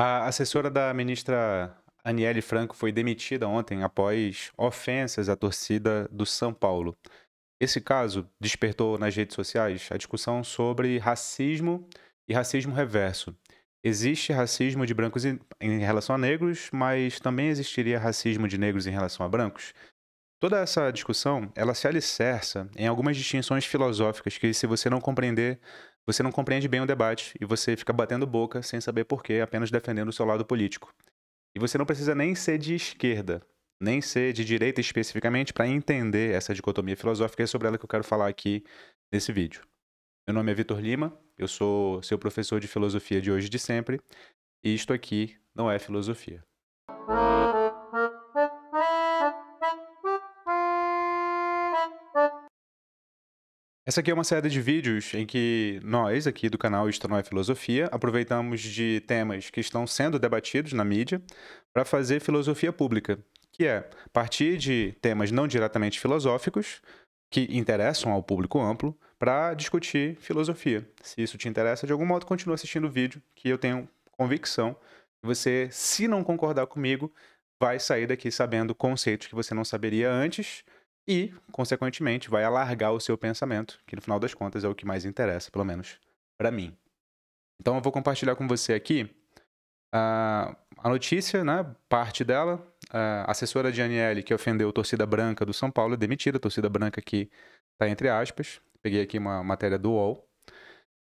A assessora da ministra Aniele Franco foi demitida ontem após ofensas à torcida do São Paulo. Esse caso despertou nas redes sociais a discussão sobre racismo e racismo reverso. Existe racismo de brancos em relação a negros, mas também existiria racismo de negros em relação a brancos? Toda essa discussão, ela se alicerça em algumas distinções filosóficas que se você não compreender, você não compreende bem o debate e você fica batendo boca sem saber porquê, apenas defendendo o seu lado político. E você não precisa nem ser de esquerda, nem ser de direita especificamente para entender essa dicotomia filosófica e é sobre ela que eu quero falar aqui nesse vídeo. Meu nome é Vitor Lima, eu sou seu professor de filosofia de hoje e de sempre, e isto aqui não é filosofia. Essa aqui é uma série de vídeos em que nós, aqui do canal Não É Filosofia, aproveitamos de temas que estão sendo debatidos na mídia para fazer filosofia pública, que é partir de temas não diretamente filosóficos, que interessam ao público amplo, para discutir filosofia. Se isso te interessa, de algum modo, continue assistindo o vídeo, que eu tenho convicção que você, se não concordar comigo, vai sair daqui sabendo conceitos que você não saberia antes e, consequentemente, vai alargar o seu pensamento, que no final das contas é o que mais interessa, pelo menos para mim. Então eu vou compartilhar com você aqui a, a notícia, né? Parte dela. A assessora de Aniele, que ofendeu a torcida branca do São Paulo, é demitida. A torcida branca aqui está entre aspas. Peguei aqui uma matéria do UOL.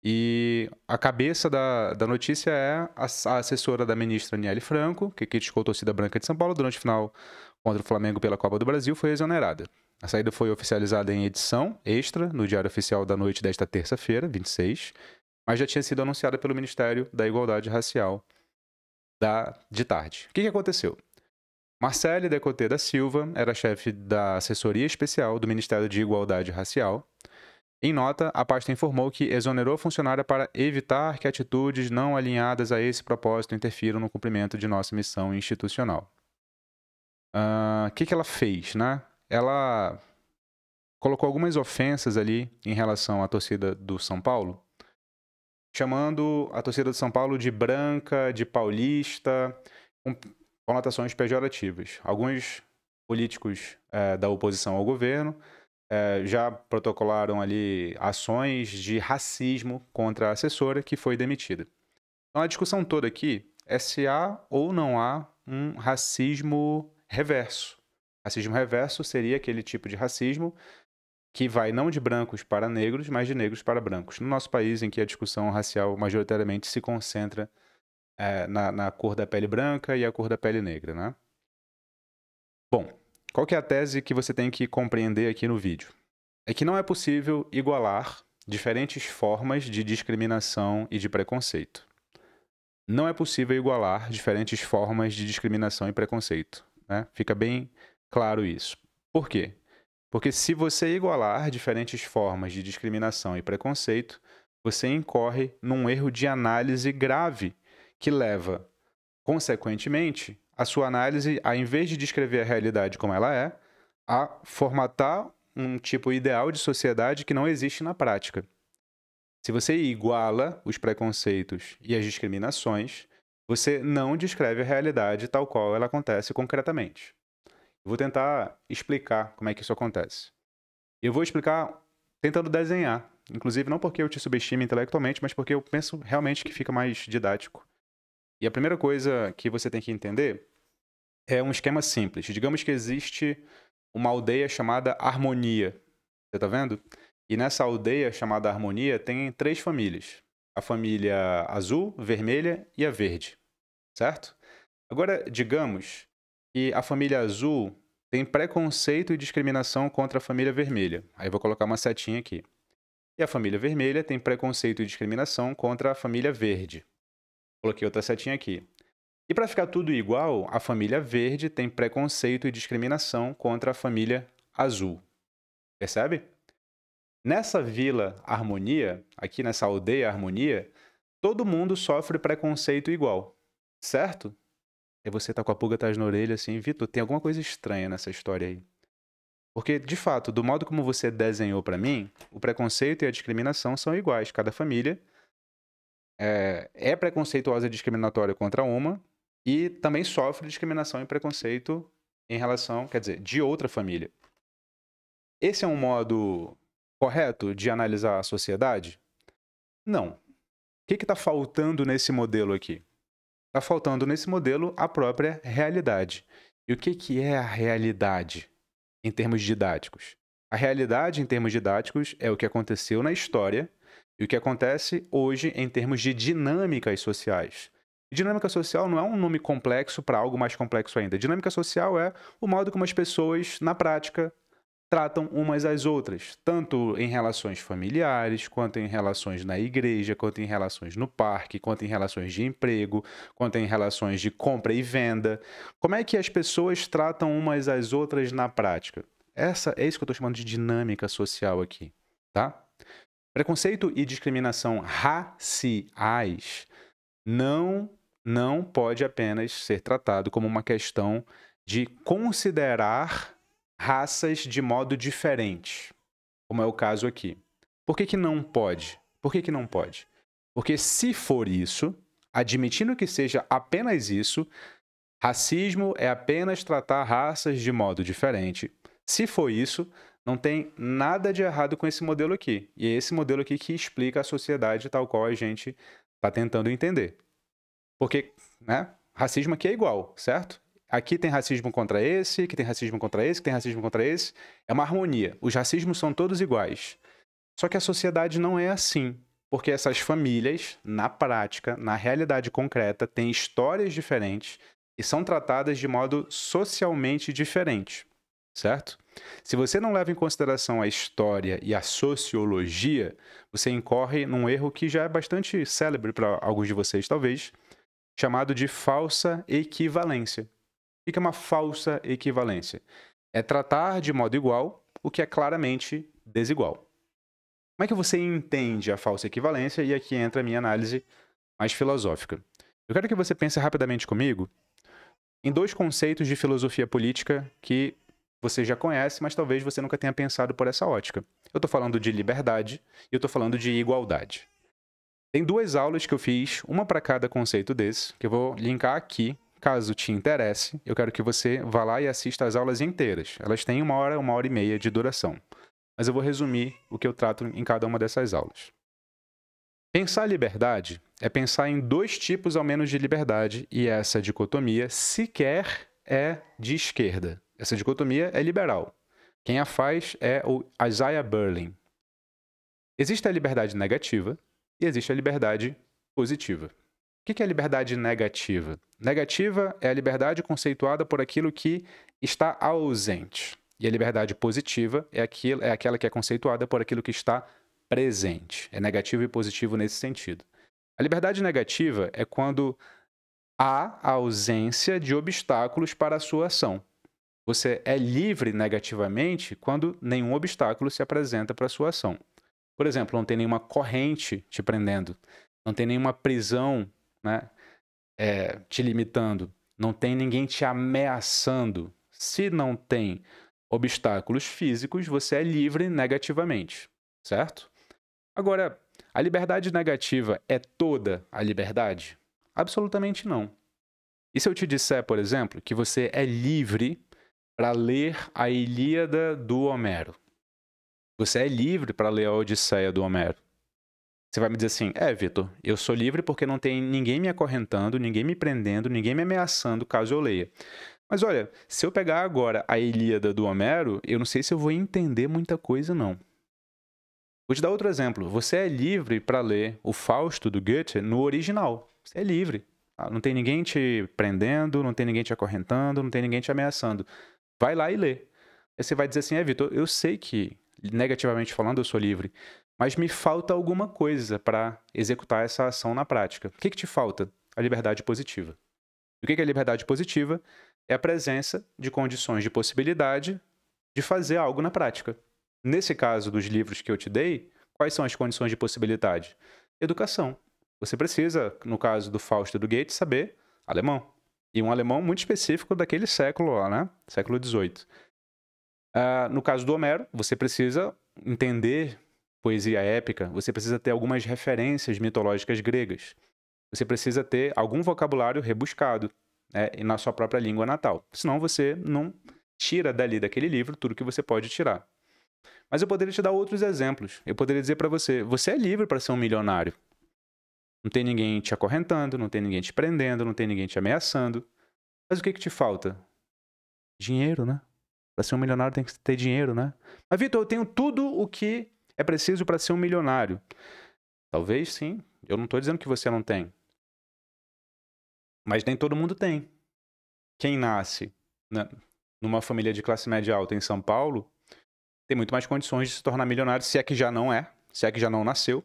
E a cabeça da, da notícia é a, a assessora da ministra Aniele Franco, que criticou a torcida branca de São Paulo durante o final contra o Flamengo pela Copa do Brasil, foi exonerada. A saída foi oficializada em edição extra no Diário Oficial da noite desta terça-feira, 26, mas já tinha sido anunciada pelo Ministério da Igualdade Racial da, de tarde. O que, que aconteceu? Marcele Decote da Silva era chefe da assessoria especial do Ministério de Igualdade Racial. Em nota, a pasta informou que exonerou a funcionária para evitar que atitudes não alinhadas a esse propósito interfiram no cumprimento de nossa missão institucional. Ah, o uh, que, que ela fez, né? ela colocou algumas ofensas ali em relação à torcida do São Paulo, chamando a torcida do São Paulo de branca, de paulista, com conotações pejorativas. Alguns políticos é, da oposição ao governo é, já protocolaram ali ações de racismo contra a assessora que foi demitida. Então a discussão toda aqui é se há ou não há um racismo reverso. Racismo reverso seria aquele tipo de racismo que vai não de brancos para negros, mas de negros para brancos. No nosso país, em que a discussão racial majoritariamente se concentra é, na, na, cor da pele branca e a cor da pele negra, né? Bom, qual é a tese que você tem que compreender aqui no vídeo? É que não é possível igualar diferentes formas de discriminação e de preconceito. Não é possível igualar diferentes formas de discriminação e preconceito. Né? Fica bem claro isso. Por quê? Porque se você igualar diferentes formas de discriminação e preconceito, você incorre num erro de análise grave que leva, consequentemente, a sua análise, ao invés de descrever a realidade como ela é, a formatar um tipo ideal de sociedade que não existe na prática. Se você iguala os preconceitos e as discriminações, você não descreve a realidade tal qual ela acontece concretamente. Eu vou tentar explicar como é que isso acontece. Eu vou explicar tentando desenhar, inclusive não porque eu te subestime intelectualmente, mas porque eu penso realmente que fica mais didático. E a primeira coisa que você tem que entender é um esquema simples. Digamos que existe uma aldeia chamada Harmonia. Você está vendo? E nessa aldeia chamada Harmonia tem três famílias: a família azul, vermelha e a verde. Certo? Agora, digamos que a família azul tem preconceito e discriminação contra a família vermelha. Aí vou colocar uma setinha aqui. E a família vermelha tem preconceito e discriminação contra a família verde. Coloquei outra setinha aqui. E para ficar tudo igual, a família verde tem preconceito e discriminação contra a família azul. Percebe? Nessa vila harmonia, aqui nessa aldeia harmonia, todo mundo sofre preconceito igual, certo? E é você tá com a pulga atrás na orelha, assim, Vitor, tem alguma coisa estranha nessa história aí. Porque, de fato, do modo como você desenhou para mim, o preconceito e a discriminação são iguais. Cada família é, é preconceituosa e discriminatória contra uma e também sofre discriminação e preconceito em relação, quer dizer, de outra família. Esse é um modo correto de analisar a sociedade? Não. O que está faltando nesse modelo aqui? Está faltando nesse modelo a própria realidade. E o que, que é a realidade em termos didáticos? A realidade em termos didáticos é o que aconteceu na história e o que acontece hoje em termos de dinâmicas sociais. dinâmica social não é um nome complexo para algo mais complexo ainda. Dinâmica social é o modo como as pessoas, na prática, tratam umas às outras, tanto em relações familiares, quanto em relações na igreja, quanto em relações no parque, quanto em relações de emprego, quanto em relações de compra e venda. Como é que as pessoas tratam umas às outras na prática? Essa é isso que eu estou chamando de dinâmica social aqui, tá? Preconceito e discriminação raciais não não pode apenas ser tratado como uma questão de considerar raças de modo diferente, como é o caso aqui. Por que, que não pode? Por que, que não pode? Porque se for isso, admitindo que seja apenas isso, racismo é apenas tratar raças de modo diferente. Se for isso, não tem nada de errado com esse modelo aqui. E é esse modelo aqui que explica a sociedade tal qual a gente está tentando entender. Porque, né? Racismo aqui é igual, certo? aqui tem racismo contra esse, que tem racismo contra esse, que tem racismo contra esse. É uma harmonia. Os racismos são todos iguais. Só que a sociedade não é assim. Porque essas famílias, na prática, na realidade concreta, têm histórias diferentes e são tratadas de modo socialmente diferente, certo? Se você não leva em consideração a história e a sociologia, você incorre num erro que já é bastante célebre para alguns de vocês, talvez, chamado de falsa equivalência fica uma falsa equivalência. É tratar de modo igual o que é claramente desigual. Como é que você entende a falsa equivalência? E aqui entra a minha análise mais filosófica. Eu quero que você pense rapidamente comigo em dois conceitos de filosofia política que você já conhece, mas talvez você nunca tenha pensado por essa ótica. Eu estou falando de liberdade e eu estou falando de igualdade. Tem duas aulas que eu fiz, uma para cada conceito desse, que eu vou linkar aqui Caso te interesse, eu quero que você vá lá e assista as aulas inteiras. Elas têm uma hora, uma hora e meia de duração. Mas eu vou resumir o que eu trato em cada uma dessas aulas. Pensar liberdade é pensar em dois tipos ao menos de liberdade, e essa dicotomia sequer é de esquerda. Essa dicotomia é liberal. Quem a faz é o Isaiah Berlin. Existe a liberdade negativa e existe a liberdade positiva. O que é liberdade negativa? Negativa é a liberdade conceituada por aquilo que está ausente. E a liberdade positiva é, aquilo, é aquela que é conceituada por aquilo que está presente. É negativo e positivo nesse sentido. A liberdade negativa é quando há a ausência de obstáculos para a sua ação. Você é livre negativamente quando nenhum obstáculo se apresenta para a sua ação. Por exemplo, não tem nenhuma corrente te prendendo, não tem nenhuma prisão né, é, te limitando, não tem ninguém te ameaçando, se não tem obstáculos físicos, você é livre negativamente, certo? Agora, a liberdade negativa é toda a liberdade? Absolutamente não. E se eu te disser, por exemplo, que você é livre para ler a Ilíada do Homero? Você é livre para ler a Odisseia do Homero? Você vai me dizer assim: é, Vitor, eu sou livre porque não tem ninguém me acorrentando, ninguém me prendendo, ninguém me ameaçando caso eu leia. Mas olha, se eu pegar agora a Ilíada do Homero, eu não sei se eu vou entender muita coisa, não. Vou te dar outro exemplo. Você é livre para ler o Fausto do Goethe no original. Você é livre. Tá? Não tem ninguém te prendendo, não tem ninguém te acorrentando, não tem ninguém te ameaçando. Vai lá e lê. Aí você vai dizer assim: é, Vitor, eu sei que, negativamente falando, eu sou livre mas me falta alguma coisa para executar essa ação na prática. O que, que te falta? A liberdade positiva. O que, que é liberdade positiva? É a presença de condições de possibilidade de fazer algo na prática. Nesse caso dos livros que eu te dei, quais são as condições de possibilidade? Educação. Você precisa, no caso do Fausto e do Goethe, saber alemão. E um alemão muito específico daquele século lá, né? Século XVIII. Uh, ah, no caso do Homero, você precisa entender poesia épica, você precisa ter algumas referências mitológicas gregas. Você precisa ter algum vocabulário rebuscado né, na sua própria língua natal. Senão você não tira dali daquele livro tudo que você pode tirar. Mas eu poderia te dar outros exemplos. Eu poderia dizer para você: você é livre para ser um milionário. Não tem ninguém te acorrentando, não tem ninguém te prendendo, não tem ninguém te ameaçando. Mas o que, que te falta? Dinheiro, né? Para ser um milionário tem que ter dinheiro, né? Mas, Vitor, eu tenho tudo o que é preciso para ser um milionário. Talvez sim. Eu não estou dizendo que você não tem. Mas nem todo mundo tem. Quem nasce na, numa família de classe média alta em São Paulo tem muito mais condições de se tornar milionário, se é que já não é, se é que já não nasceu,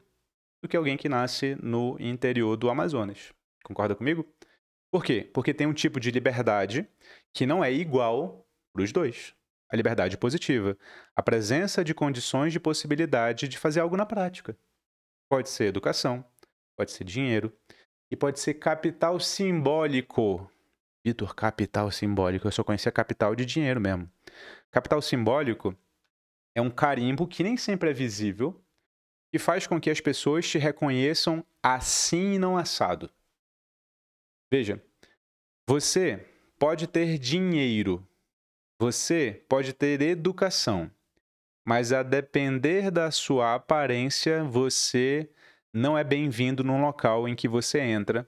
do que alguém que nasce no interior do Amazonas. Concorda comigo? Por quê? Porque tem um tipo de liberdade que não é igual para os dois a liberdade positiva, a presença de condições de possibilidade de fazer algo na prática. Pode ser educação, pode ser dinheiro e pode ser capital simbólico. Vitor, capital simbólico, eu só conhecia capital de dinheiro mesmo. Capital simbólico é um carimbo que nem sempre é visível e faz com que as pessoas te reconheçam assim e não assado. Veja, você pode ter dinheiro, você pode ter educação, mas a depender da sua aparência, você não é bem-vindo num local em que você entra.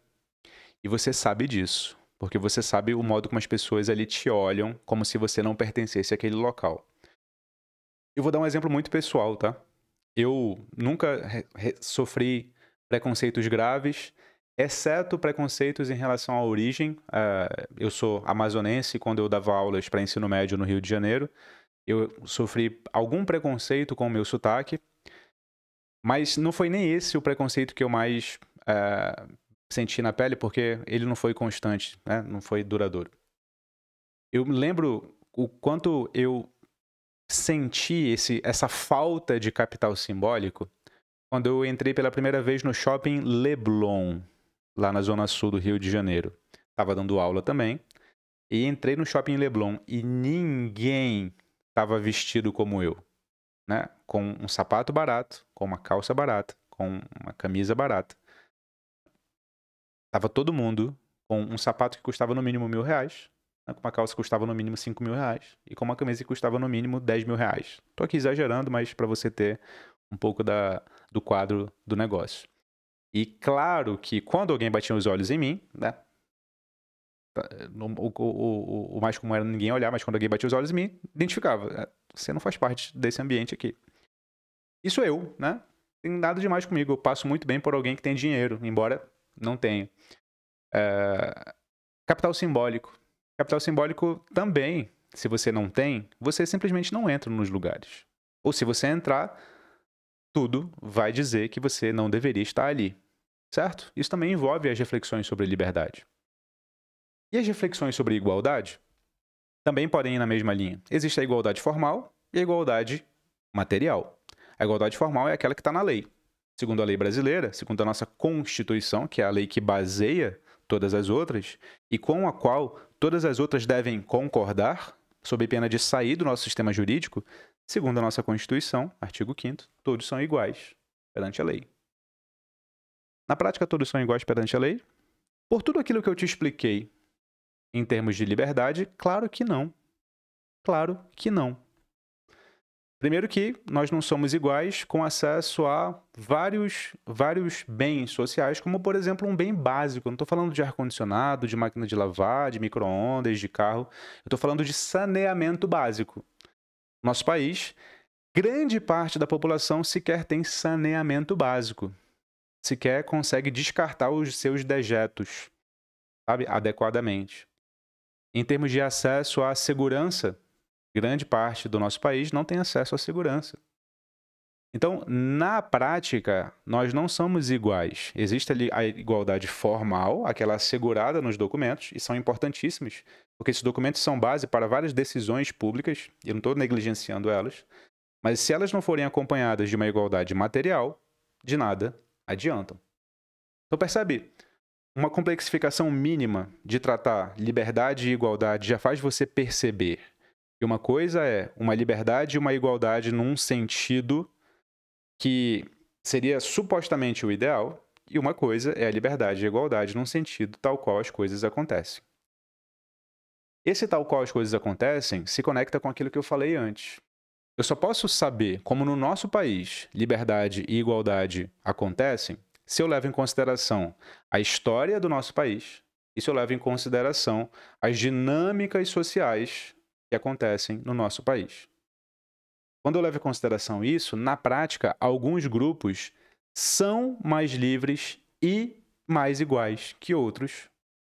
E você sabe disso, porque você sabe o modo como as pessoas ali te olham, como se você não pertencesse àquele local. Eu vou dar um exemplo muito pessoal, tá? Eu nunca sofri preconceitos graves, exceto preconceitos em relação à origem. Uh, eu sou amazonense, quando eu dava aulas para ensino médio no Rio de Janeiro, eu sofri algum preconceito com o meu sotaque, mas não foi nem esse o preconceito que eu mais uh, senti na pele, porque ele não foi constante, né? não foi duradouro. Eu lembro o quanto eu senti esse, essa falta de capital simbólico quando eu entrei pela primeira vez no shopping Leblon, lá na zona sul do Rio de Janeiro. Estava dando aula também. E entrei no shopping Leblon e ninguém estava vestido como eu. Né? Com um sapato barato, com uma calça barata, com uma camisa barata. Tava todo mundo com um sapato que custava no mínimo mil reais, né? com uma calça que custava no mínimo cinco mil reais e com uma camisa que custava no mínimo dez mil reais. Tô aqui exagerando, mas para você ter um pouco da, do quadro do negócio. E claro que quando alguém batia os olhos em mim, né? Tá, o, o, o, o mais comum era ninguém olhar, mas quando alguém batia os olhos em mim, identificava. É, você não faz parte desse ambiente aqui. Isso eu, né? Tem nada demais comigo. Eu passo muito bem por alguém que tem dinheiro, embora não tenha. É... Capital simbólico. Capital simbólico também, se você não tem, você simplesmente não entra nos lugares. Ou se você entrar, tudo vai dizer que você não deveria estar ali. Certo? Isso também envolve as reflexões sobre liberdade. E as reflexões sobre igualdade também podem ir na mesma linha. Existe a igualdade formal e a igualdade material. A igualdade formal é aquela que está na lei. Segundo a lei brasileira, segundo a nossa Constituição, que é a lei que baseia todas as outras, e com a qual todas as outras devem concordar, sob pena de sair do nosso sistema jurídico, Segundo a nossa Constituição, artigo 5, todos são iguais perante a lei. Na prática, todos são iguais perante a lei? Por tudo aquilo que eu te expliquei em termos de liberdade, claro que não. Claro que não. Primeiro que nós não somos iguais com acesso a vários, vários bens sociais, como por exemplo um bem básico. não estou falando de ar-condicionado, de máquina de lavar, de micro-ondas, de carro. Eu estou falando de saneamento básico nosso país, grande parte da população sequer tem saneamento básico, sequer consegue descartar os seus dejetos sabe, adequadamente. Em termos de acesso à segurança, grande parte do nosso país não tem acesso à segurança. Então, na prática, nós não somos iguais. Existe ali a igualdade formal, aquela assegurada nos documentos, e são importantíssimos, porque esses documentos são base para várias decisões públicas, e eu não estou negligenciando elas, mas se elas não forem acompanhadas de uma igualdade material, de nada adiantam. Então, percebe? Uma complexificação mínima de tratar liberdade e igualdade já faz você perceber que uma coisa é uma liberdade e uma igualdade num sentido que seria supostamente o ideal, e uma coisa é a liberdade e a igualdade num sentido tal qual as coisas acontecem. Esse tal qual as coisas acontecem se conecta com aquilo que eu falei antes. Eu só posso saber como no nosso país liberdade e igualdade acontecem se eu levo em consideração a história do nosso país e se eu levo em consideração as dinâmicas sociais que acontecem no nosso país. Quando eu levo em consideração isso, na prática, alguns grupos são mais livres e mais iguais que outros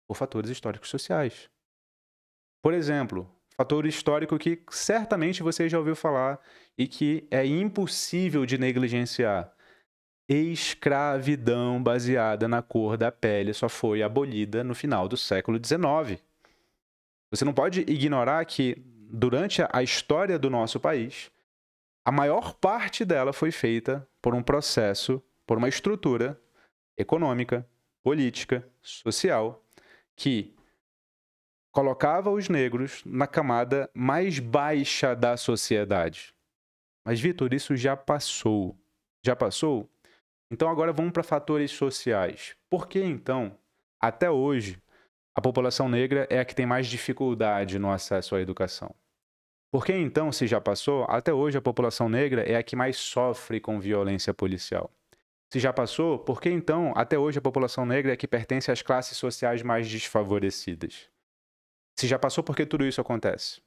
por fatores históricos sociais. Por exemplo, fator histórico que certamente você já ouviu falar e que é impossível de negligenciar. Escravidão baseada na cor da pele só foi abolida no final do século XIX. Você não pode ignorar que, durante a história do nosso país, a maior parte dela foi feita por um processo, por uma estrutura econômica, política, social, que colocava os negros na camada mais baixa da sociedade. Mas, Vitor, isso já passou. Já passou? Então, agora vamos para fatores sociais. Por que então, até hoje, a população negra é a que tem mais dificuldade no acesso à educação? Porque então, se já passou, até hoje a população negra é a que mais sofre com violência policial. Se já passou, por que então até hoje a população negra é a que pertence às classes sociais mais desfavorecidas? Se já passou, por que tudo isso acontece?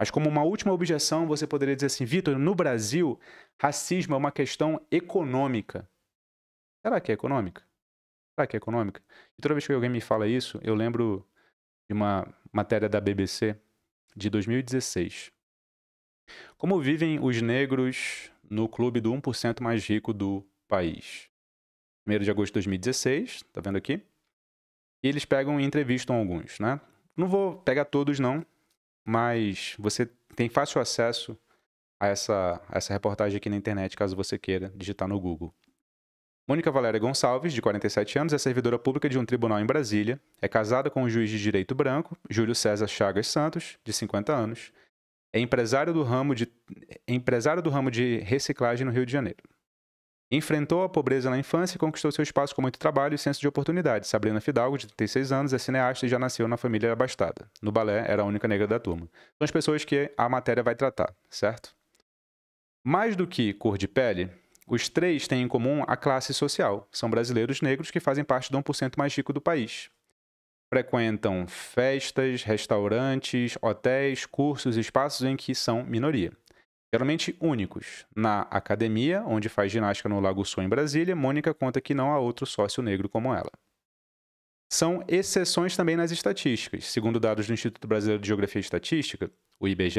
Mas como uma última objeção, você poderia dizer assim, Vitor, no Brasil, racismo é uma questão econômica. Será que é econômica? Será que é econômica? E toda vez que alguém me fala isso, eu lembro de uma matéria da BBC de 2016. Como vivem os negros no clube do 1% mais rico do país? 1 de agosto de 2016, tá vendo aqui? E eles pegam e entrevistam alguns, né? Não vou pegar todos, não, mas você tem fácil acesso a essa, a essa reportagem aqui na internet, caso você queira digitar no Google. Mônica Valéria Gonçalves, de 47 anos, é servidora pública de um tribunal em Brasília, é casada com o um juiz de direito branco, Júlio César Chagas Santos, de 50 anos, é empresário do ramo de, é empresário do ramo de reciclagem no Rio de Janeiro. Enfrentou a pobreza na infância e conquistou seu espaço com muito trabalho e senso de oportunidade. Sabrina Fidalgo, de 36 anos, é cineasta e já nasceu na família abastada. No balé, era a única negra da turma. São as pessoas que a matéria vai tratar, certo? Mais do que cor de pele, os três têm em comum a classe social. São brasileiros negros que fazem parte do 1% mais rico do país. Frequentam festas, restaurantes, hotéis, cursos e espaços em que são minoria. Geralmente únicos. Na academia, onde faz ginástica no Lago Sul, em Brasília, Mônica conta que não há outro sócio negro como ela. São exceções também nas estatísticas. Segundo dados do Instituto Brasileiro de Geografia e Estatística, o IBGE,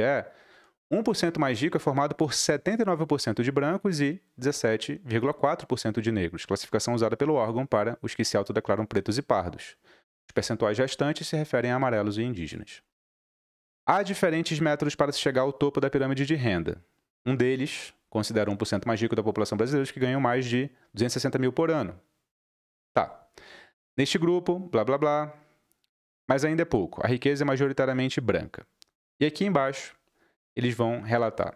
1% mais rico é formado por 79% de brancos e 17,4% de negros, classificação usada pelo órgão para os que se autodeclaram pretos e pardos. Os percentuais restantes se referem a amarelos e indígenas. Há diferentes métodos para se chegar ao topo da pirâmide de renda. Um deles considera 1% mais rico da população brasileira que ganham mais de 260 mil por ano. Tá. Neste grupo, blá blá blá. Mas ainda é pouco. A riqueza é majoritariamente branca. E aqui embaixo, eles vão relatar.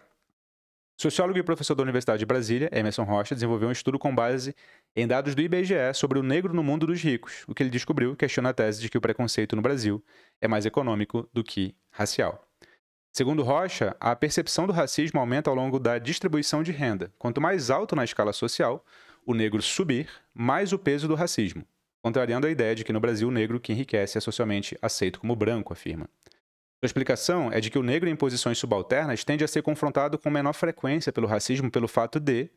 Sociólogo e professor da Universidade de Brasília, Emerson Rocha, desenvolveu um estudo com base em dados do IBGE sobre o negro no mundo dos ricos. O que ele descobriu questiona a tese de que o preconceito no Brasil é mais econômico do que racial. Segundo Rocha, a percepção do racismo aumenta ao longo da distribuição de renda. Quanto mais alto na escala social o negro subir, mais o peso do racismo, contrariando a ideia de que no Brasil o negro que enriquece é socialmente aceito como branco, afirma. Sua explicação é de que o negro em posições subalternas tende a ser confrontado com menor frequência pelo racismo pelo fato de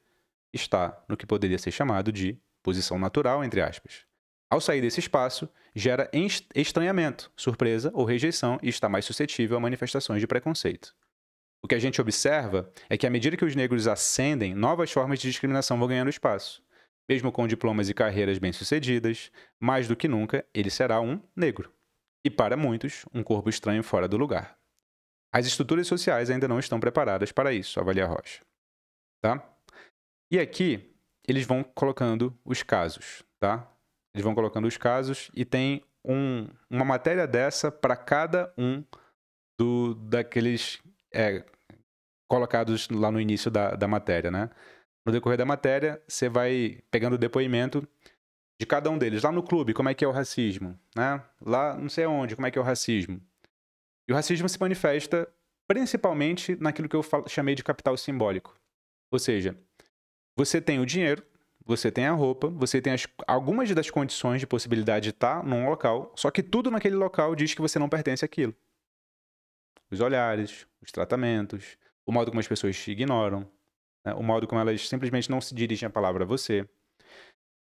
estar no que poderia ser chamado de posição natural, entre aspas. Ao sair desse espaço, gera estranhamento, surpresa ou rejeição e está mais suscetível a manifestações de preconceito. O que a gente observa é que, à medida que os negros ascendem, novas formas de discriminação vão ganhando espaço. Mesmo com diplomas e carreiras bem-sucedidas, mais do que nunca, ele será um negro e, para muitos, um corpo estranho fora do lugar. As estruturas sociais ainda não estão preparadas para isso, avalia Rocha. Tá? E aqui, eles vão colocando os casos, tá? Eles vão colocando os casos e tem um, uma matéria dessa para cada um do, daqueles é, colocados lá no início da, da matéria, né? No decorrer da matéria, você vai pegando o depoimento de cada um deles. Lá no clube, como é que é o racismo? Né? Lá não sei onde, como é que é o racismo? E o racismo se manifesta principalmente naquilo que eu chamei de capital simbólico. Ou seja, você tem o dinheiro, você tem a roupa, você tem as, algumas das condições de possibilidade de estar num local, só que tudo naquele local diz que você não pertence àquilo. Os olhares, os tratamentos, o modo como as pessoas te ignoram, né? o modo como elas simplesmente não se dirigem a palavra a você.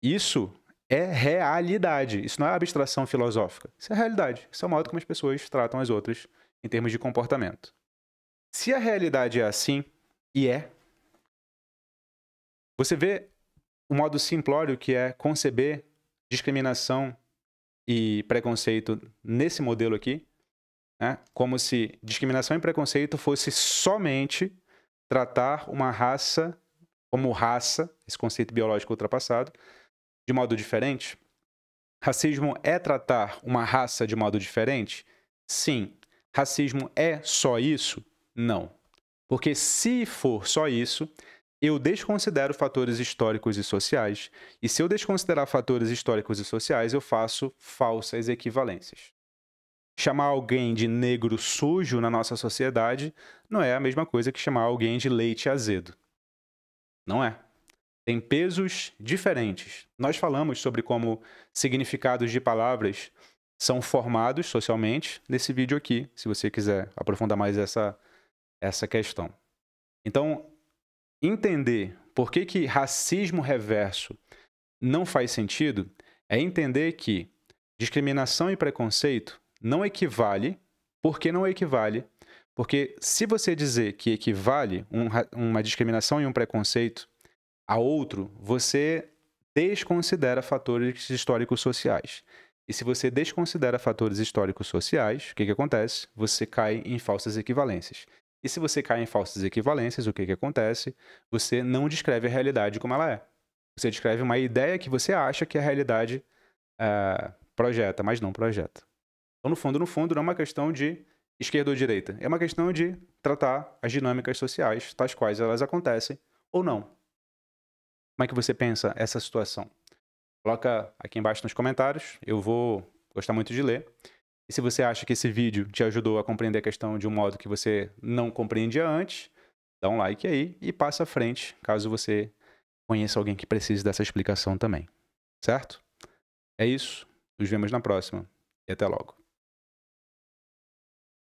Isso é realidade. Isso não é abstração filosófica. Isso é realidade. Isso é o modo como as pessoas tratam as outras em termos de comportamento. Se a realidade é assim, e é, você vê o modo simplório que é conceber discriminação e preconceito nesse modelo aqui, né? como se discriminação e preconceito fosse somente tratar uma raça como raça, esse conceito biológico ultrapassado, de modo diferente? Racismo é tratar uma raça de modo diferente? Sim. Racismo é só isso? Não. Porque se for só isso, eu desconsidero fatores históricos e sociais, e se eu desconsiderar fatores históricos e sociais, eu faço falsas equivalências. Chamar alguém de negro sujo na nossa sociedade não é a mesma coisa que chamar alguém de leite azedo. Não é tem pesos diferentes. Nós falamos sobre como significados de palavras são formados socialmente nesse vídeo aqui, se você quiser aprofundar mais essa, essa questão. Então, entender por que, que racismo reverso não faz sentido é entender que discriminação e preconceito não equivale, porque não equivale, porque se você dizer que equivale um, uma discriminação e um preconceito a outro, você desconsidera fatores históricos sociais. E se você desconsidera fatores históricos sociais, o que, que acontece? Você cai em falsas equivalências. E se você cai em falsas equivalências, o que, que acontece? Você não descreve a realidade como ela é. Você descreve uma ideia que você acha que a realidade uh, projeta, mas não projeta. Então, no fundo, no fundo, não é uma questão de esquerda ou direita. É uma questão de tratar as dinâmicas sociais, tais quais elas acontecem ou não. Como é que você pensa essa situação? Coloca aqui embaixo nos comentários, eu vou gostar muito de ler. E se você acha que esse vídeo te ajudou a compreender a questão de um modo que você não compreendia antes, dá um like aí e passa à frente, caso você conheça alguém que precise dessa explicação também. Certo? É isso. Nos vemos na próxima e até logo.